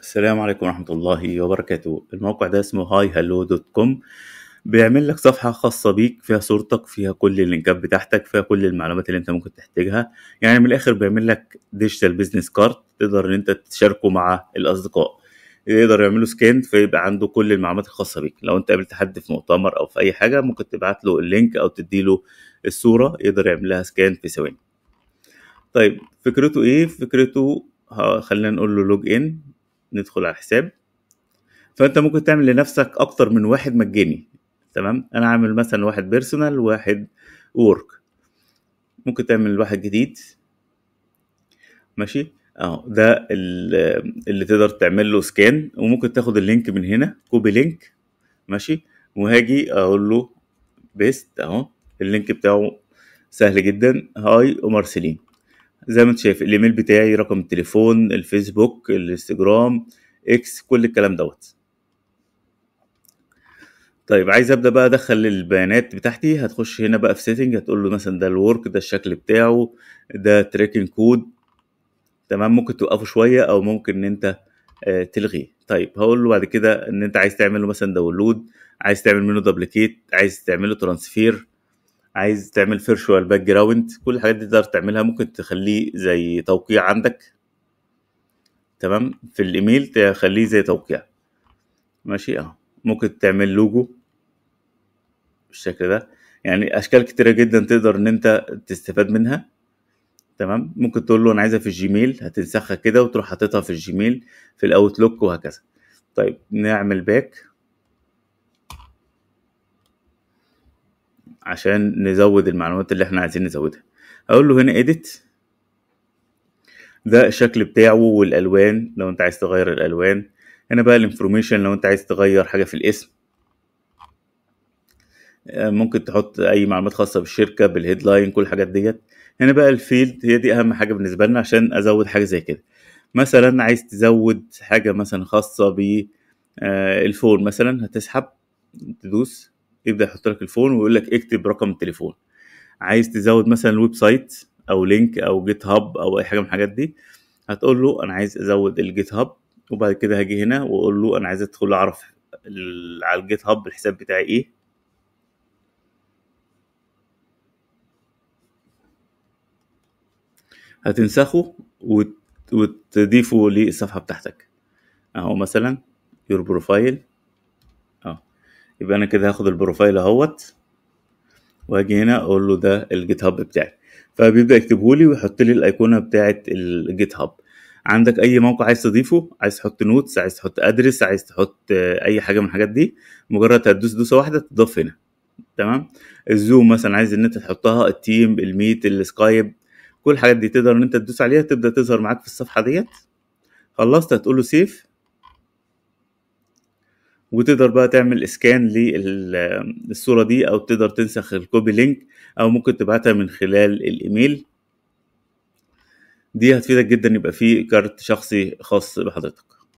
السلام عليكم ورحمة الله وبركاته الموقع ده اسمه هاي هلو دوت كوم بيعمل لك صفحة خاصة بيك فيها صورتك فيها كل اللينكات بتاعتك فيها كل المعلومات اللي انت ممكن تحتاجها يعني من الاخر بيعمل لك ديجيتال بيزنس كارد تقدر ان انت تشاركه مع الاصدقاء يقدر يعملوا سكان فيبقى عنده كل المعلومات الخاصة بيك لو انت قابلت حد في مؤتمر او في اي حاجة ممكن تبعت له اللينك او تديله الصورة يقدر يعمل لها سكان في ثواني طيب فكرته ايه فكرته خلينا نقول له لوج ان ندخل على الحساب فانت ممكن تعمل لنفسك اكتر من واحد مجاني تمام انا عامل مثلا واحد بيرسونال واحد وورك ممكن تعمل واحد جديد ماشي اهو ده اللي تقدر تعمل له سكان وممكن تاخد اللينك من هنا كوبي لينك ماشي وهاجي اقول له بيست اهو اللينك بتاعه سهل جدا هاي ومارسلين زي ما انت شايف الايميل بتاعي رقم التليفون الفيسبوك الانستجرام اكس كل الكلام دوت طيب عايز ابدا بقى ادخل البيانات بتاعتي هتخش هنا بقى في سيتنج هتقول له مثلا ده الورك ده الشكل بتاعه ده تريكنج كود تمام ممكن توقفه شويه او ممكن ان انت آه، تلغيه طيب هقول له بعد كده ان انت عايز تعمل له مثلا داونلود عايز تعمل منه دبليكيت عايز تعمله ترانسفير عايز تعمل فيرشوال باك جراوند كل الحاجات دي تقدر تعملها ممكن تخليه زي توقيع عندك تمام في الايميل تخليه زي توقيع ماشي اهو ممكن تعمل لوجو بالشكل ده يعني اشكال كتيره جدا تقدر ان انت تستفاد منها تمام ممكن تقول له انا عايزها في الجيميل هتنسخها كده وتروح حاططها في الجيميل في الاوتلوك وهكذا طيب نعمل باك عشان نزود المعلومات اللي احنا عايزين نزودها اقول له هنا edit ده الشكل بتاعه والالوان لو انت عايز تغير الالوان هنا بقى الانفورميشن لو انت عايز تغير حاجه في الاسم آه، ممكن تحط اي معلومات خاصه بالشركه بالهيدلاين كل الحاجات ديت هنا بقى الفيلد هي دي اهم حاجه بالنسبه لنا عشان ازود حاجه زي كده مثلا عايز تزود حاجه مثلا خاصه ب آه، مثلا هتسحب تدوس يبدا يحط لك الفون ويقول لك اكتب رقم التليفون عايز تزود مثلا الويب سايت او لينك او جيت هاب او اي حاجه من الحاجات دي هتقول له انا عايز ازود الجيت هاب وبعد كده هاجي هنا واقول له انا عايز ادخل اعرف على الجيت هاب الحساب بتاعي ايه هتنسخه وتضيفه للصفحه بتاعتك اهو مثلا يور بروفايل يبقى انا كده هاخد البروفايل اهوت واجي هنا اقول له ده الجيت هاب بتاعي فبيبدا يكتبه لي ويحط لي الايقونه بتاعه الجيت هاب عندك اي موقع عايز تضيفه عايز تحط نوتس عايز تحط ادرس عايز تحط اي حاجه من الحاجات دي مجرد هتدوس دوسه واحده تضاف هنا تمام الزوم مثلا عايز ان انت تحطها التيم الميت السكايب كل الحاجات دي تقدر ان انت تدوس عليها تبدا تظهر معاك في الصفحه ديت خلصت هتقول له سيف وتقدر بقى تعمل اسكان للصوره دي او تقدر تنسخ الكوبي لينك او ممكن تبعتها من خلال الايميل دي هتفيدك جدا يبقى في كارت شخصي خاص بحضرتك